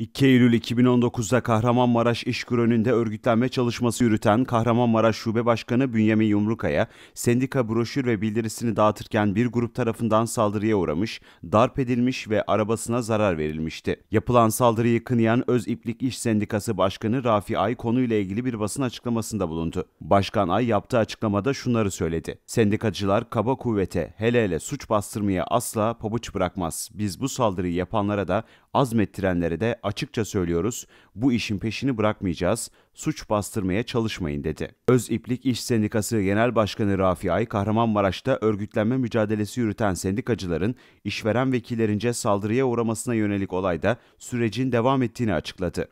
2 Eylül 2019'da Kahramanmaraş İşkur önünde örgütlenme çalışması yürüten Kahramanmaraş Şube Başkanı Bünyamin Yumrukaya, sendika broşür ve bildirisini dağıtırken bir grup tarafından saldırıya uğramış, darp edilmiş ve arabasına zarar verilmişti. Yapılan saldırıyı kınayan Öz İplik İş Sendikası Başkanı Rafi Ay konuyla ilgili bir basın açıklamasında bulundu. Başkan Ay yaptığı açıklamada şunları söyledi. Sendikacılar kaba kuvvete, hele hele suç bastırmaya asla pabuç bırakmaz. Biz bu saldırıyı yapanlara da azmettirenlere de açıkça söylüyoruz, bu işin peşini bırakmayacağız, suç bastırmaya çalışmayın dedi. Öz İplik İş Sendikası Genel Başkanı Rafi Ay, Kahramanmaraş'ta örgütlenme mücadelesi yürüten sendikacıların işveren vekillerince saldırıya uğramasına yönelik olayda sürecin devam ettiğini açıkladı.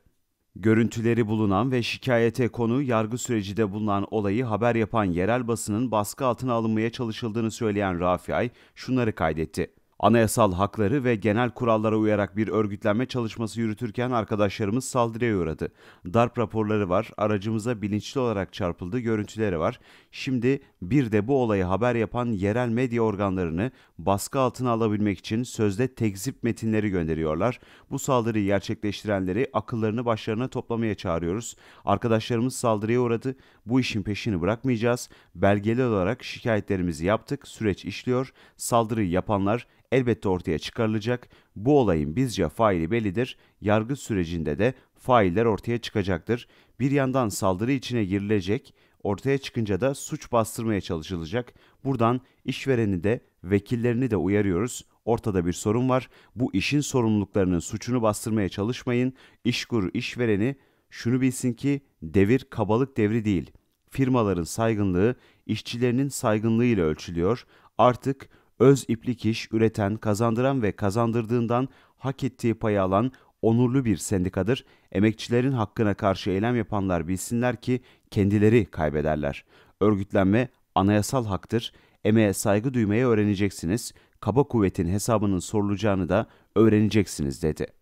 Görüntüleri bulunan ve şikayete konu yargı sürecinde bulunan olayı haber yapan yerel basının baskı altına alınmaya çalışıldığını söyleyen Rafi Ay şunları kaydetti. Anayasal hakları ve genel kurallara uyarak bir örgütlenme çalışması yürütürken arkadaşlarımız saldırıya uğradı. Darp raporları var, aracımıza bilinçli olarak çarpıldı görüntüleri var. Şimdi bir de bu olayı haber yapan yerel medya organlarını baskı altına alabilmek için sözde tekzip metinleri gönderiyorlar. Bu saldırıyı gerçekleştirenleri akıllarını başlarına toplamaya çağırıyoruz. Arkadaşlarımız saldırıya uğradı. Bu işin peşini bırakmayacağız. Belgeli olarak şikayetlerimizi yaptık. Süreç işliyor. Saldırı yapanlar elbette ortaya çıkarılacak. Bu olayın bizce faili bellidir. Yargı sürecinde de failler ortaya çıkacaktır. Bir yandan saldırı içine girilecek, ortaya çıkınca da suç bastırmaya çalışılacak. Buradan işvereni de vekillerini de uyarıyoruz. Ortada bir sorun var. Bu işin sorumluluklarının suçunu bastırmaya çalışmayın. İşkur işvereni şunu bilsin ki devir kabalık devri değil. Firmaların saygınlığı işçilerinin saygınlığıyla ölçülüyor. Artık öz iplik iş üreten, kazandıran ve kazandırdığından hak ettiği payı alan onurlu bir sendikadır. Emekçilerin hakkına karşı eylem yapanlar bilsinler ki kendileri kaybederler. Örgütlenme anayasal haktır. Emeğe saygı duymayı öğreneceksiniz. Kaba kuvvetin hesabının sorulacağını da öğreneceksiniz dedi.